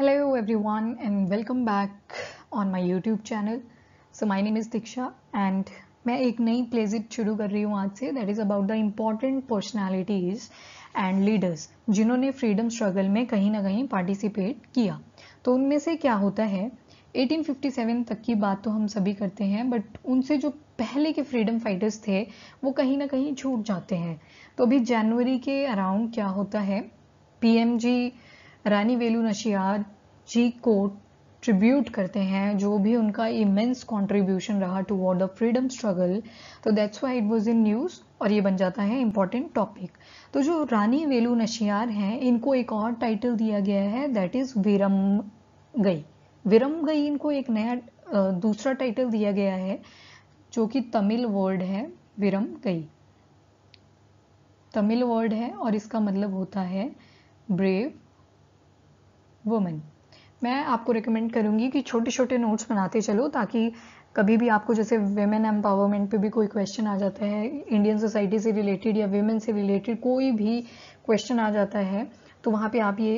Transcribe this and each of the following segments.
Hello everyone and welcome back on my YouTube channel. So my name is Diksha and मैं एक नई प्लेजिट शुरू कर रही हूँ आज से that is about the important personalities and leaders जिन्होंने फ्रीडम स्ट्रगल में कहीं ना कहीं पार्टिसिपेट किया तो उनमें से क्या होता है 1857 तक की बात तो हम सभी करते हैं बट उनसे जो पहले के फ्रीडम फाइटर्स थे वो कहीं ना कहीं छूट जाते हैं तो अभी जनवरी के अराउंड क्या होता है पी रानी वेलू नशियार जी को ट्रिब्यूट करते हैं जो भी उनका इमेंस कंट्रीब्यूशन रहा टुवर्ड द फ्रीडम स्ट्रगल तो that's why it was in news और ये बन जाता है इंपॉर्टेंट टॉपिक तो जो रानी वेलू नशियार हैं इनको एक और टाइटल दिया गया है दैट इज़ विरम गई विरम गई इनको एक नया दूसरा टाइटल दिया गया है जो कि तमिल वर्ड है विरम गई तमिल वर्ड है और इसका मतलब होता है ब्रेव वुमेन मैं आपको रिकमेंड करूंगी कि छोटे छोटे नोट्स बनाते चलो ताकि कभी भी आपको जैसे वेमेन एम्पावरमेंट पे भी कोई क्वेश्चन आ जाता है इंडियन सोसाइटी से रिलेटेड या वेमेन से रिलेटेड कोई भी क्वेश्चन आ जाता है तो वहाँ पे आप ये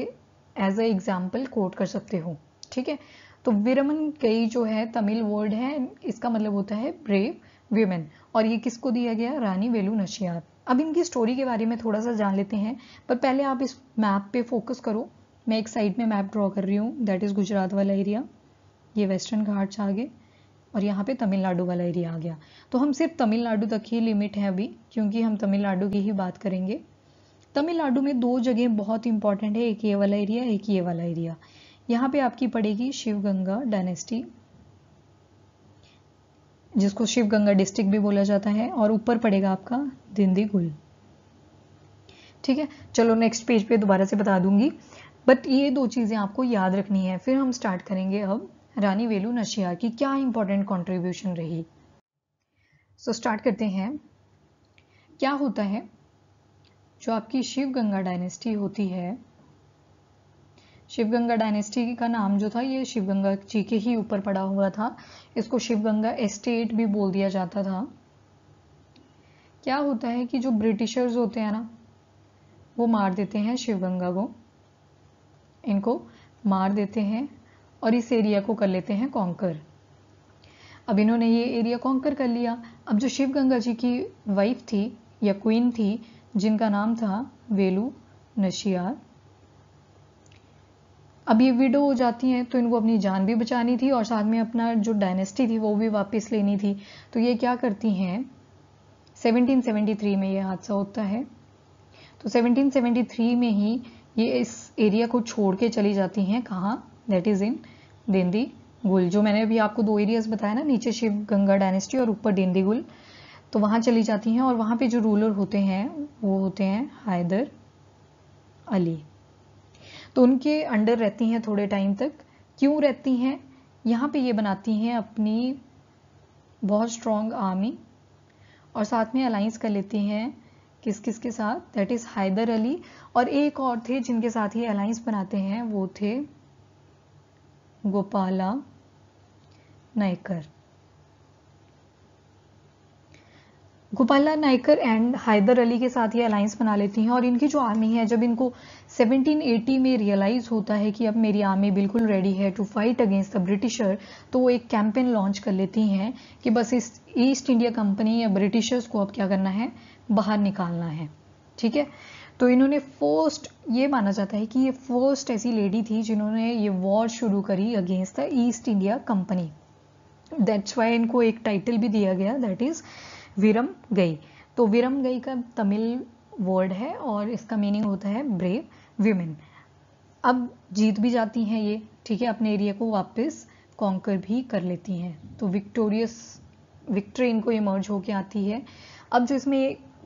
एज अ एग्जाम्पल कोट कर सकते हो ठीक है तो विरमन कई जो है तमिल वर्ड है इसका मतलब होता है ब्रेव वेमेन और ये किसको दिया गया रानी वेलू नशियार अब इनकी स्टोरी के बारे में थोड़ा सा जान लेते हैं पर पहले आप इस मैप पे फोकस करो मैं एक साइड में मैप ड्रॉ कर रही हूँ दैट इज़ गुजरात वाला एरिया ये वेस्टर्न घाट्स आ गए और यहाँ पे तमिलनाडु वाला एरिया आ गया तो हम सिर्फ तमिलनाडु तक ही लिमिट है अभी क्योंकि हम तमिलनाडु की ही बात करेंगे तमिलनाडु में दो जगह बहुत इंपॉर्टेंट है एक ये वाला एरिया एक ये वाला एरिया यहाँ पे आपकी पड़ेगी शिवगंगा डायनेस्टी जिसको शिवगंगा डिस्ट्रिक्ट भी बोला जाता है और ऊपर पड़ेगा आपका दिंदी ठीक है चलो नेक्स्ट पेज पे दोबारा से बता दूंगी बट ये दो चीज़ें आपको याद रखनी है फिर हम स्टार्ट करेंगे अब रानी वेलू नशियार की क्या इंपॉर्टेंट कॉन्ट्रीब्यूशन रही सो so, स्टार्ट करते हैं क्या होता है जो आपकी शिव गंगा डायनेस्टी होती है शिव गंगा डायनेस्टी का नाम जो था ये शिव गंगा जी के ही ऊपर पड़ा हुआ था इसको शिव गंगा एस्टेट भी बोल दिया जाता था क्या होता है कि जो ब्रिटिशर्स होते हैं ना वो मार देते हैं शिव गंगा को इनको मार देते हैं और इस एरिया को कर लेते हैं कॉन्कर अब इन्होंने ये एरिया कॉन्कर कर लिया अब जो शिव गंगा जी की वाइफ थी या क्वीन थी जिनका नाम था वेलू नशियार अब ये विडो हो जाती हैं तो इनको अपनी जान भी बचानी थी और साथ में अपना जो डायनेस्टी थी वो भी वापस लेनी थी तो ये क्या करती हैं 1773 में ये हादसा होता है तो 1773 में ही ये इस एरिया को छोड़ के चली जाती हैं कहाँ दैट इज़ इन देंदी गुल जो मैंने अभी आपको दो एरियाज बताया ना नीचे शिव गंगा डायनेस्टी और ऊपर गुल तो वहाँ चली जाती हैं और वहाँ पे जो रूलर होते हैं वो होते हैं हैदर अली तो उनके अंडर रहती हैं थोड़े टाइम तक क्यों रहती हैं यहाँ पे ये बनाती हैं अपनी बहुत स्ट्रॉन्ग आर्मी और साथ में अलाइंस कर लेती हैं किस किस के साथ दैट इज़ हैदर अली और एक और थे जिनके साथ ये अलायंस बनाते हैं वो थे गोपाला नायकर गोपाला नायकर एंड हैदर अली के साथ ये अलायंस बना लेती हैं और इनकी जो आर्मी है जब इनको 1780 में रियलाइज़ होता है कि अब मेरी आर्मी बिल्कुल रेडी है to fight against the Britisher तो वो एक कैंपेन लॉन्च कर लेती हैं कि बस इस ईस्ट इंडिया कंपनी या ब्रिटिशर्स को अब क्या करना है बाहर निकालना है ठीक है तो इन्होंने फर्स्ट ये माना जाता है कि ये फर्स्ट ऐसी लेडी थी जिन्होंने ये वॉर शुरू करी against the East India company that's why इनको एक टाइटल भी दिया गया दैट इज़ विरम गई तो विरम गई का तमिल वर्ड है और इसका मीनिंग होता है ब्रेव विमेन अब जीत भी जाती हैं ये ठीक है अपने एरिया को वापस कॉन्कर भी कर लेती हैं तो विक्टोरियस विक्ट्री इनको इमर्ज होके आती है अब जो इसमें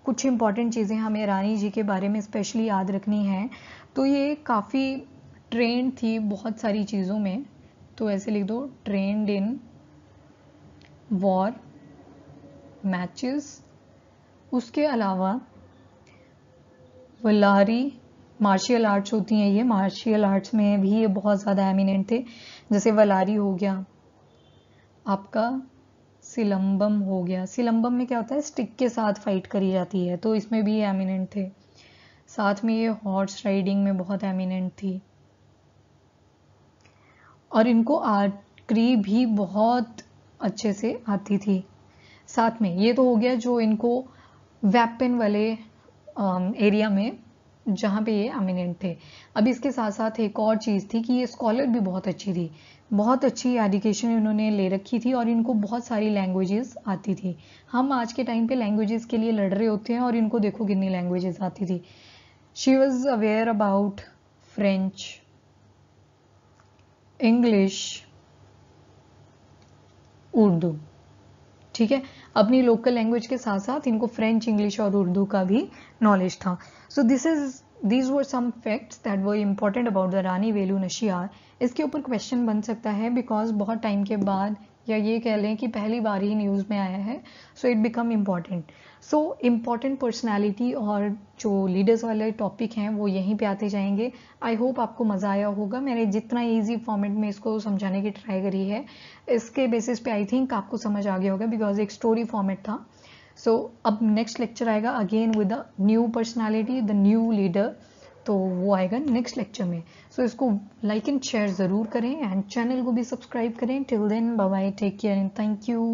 कुछ इंपॉर्टेंट चीज़ें हमें रानी जी के बारे में स्पेशली याद रखनी है तो ये काफ़ी ट्रेंड थी बहुत सारी चीज़ों में तो ऐसे लिख दो ट्रेंड इन वॉर मैचेस उसके अलावा वलारी मार्शियल आर्ट्स होती हैं ये मार्शियल आर्ट्स में भी ये बहुत ज़्यादा एमिनेंट थे जैसे वलारी हो गया आपका सिलम्बम हो गया सिलम्बम में क्या होता है स्टिक के साथ फाइट करी जाती है तो इसमें भी एमिनेंट थे साथ में ये हॉर्स राइडिंग में बहुत एमिनेंट थी और इनको आर्ट्री भी बहुत अच्छे से आती थी साथ में ये तो हो गया जो इनको वैपिन वाले एरिया में जहाँ पे ये अमिनेंट थे अब इसके साथ साथ एक और चीज़ थी कि ये स्कॉलर भी बहुत अच्छी थी बहुत अच्छी एजुकेशन इन्होंने ले रखी थी और इनको बहुत सारी लैंग्वेजेस आती थी हम आज के टाइम पे लैंग्वेजेस के लिए लड़ रहे होते हैं और इनको देखो कितनी लैंग्वेजेस आती थी she was aware about French English Urdu ठीक है अपनी लोकल लैंग्वेज के साथ साथ इनको फ्रेंच इंग्लिश और उर्दू का भी नॉलेज था so this is these were some facts that were important about the Rani Velu Nachiyar इसके ऊपर क्वेश्चन बन सकता है बिकॉज बहुत टाइम के बाद या ये कह लें कि पहली बार ही न्यूज़ में आया है so it become important so important personality और जो लीडर्स वाले टॉपिक हैं वो यहीं पे आते जाएंगे आई होप आपको मज़ा आया होगा मैंने जितना इजी फॉर्मेट में इसको समझाने की ट्राई करी है इसके बेसिस पे आई थिंक आपको समझ आ गया होगा बिकॉज एक स्टोरी फॉर्मेट था सो so, अब नेक्स्ट लेक्चर आएगा again with the new personality the new leader तो वो आएगा नेक्स्ट लेक्चर में सो so, इसको लाइक एंड शेयर ज़रूर करें एंड चैनल को भी सब्सक्राइब करें till then bye take care and thank you